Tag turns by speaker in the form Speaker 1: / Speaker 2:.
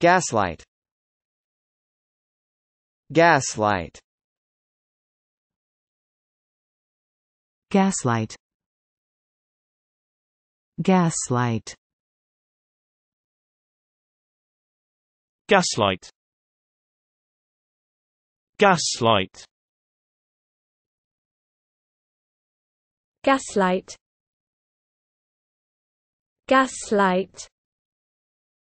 Speaker 1: Gaslight Gaslight Gaslight Gaslight Gaslight Gaslight Gaslight Gaslight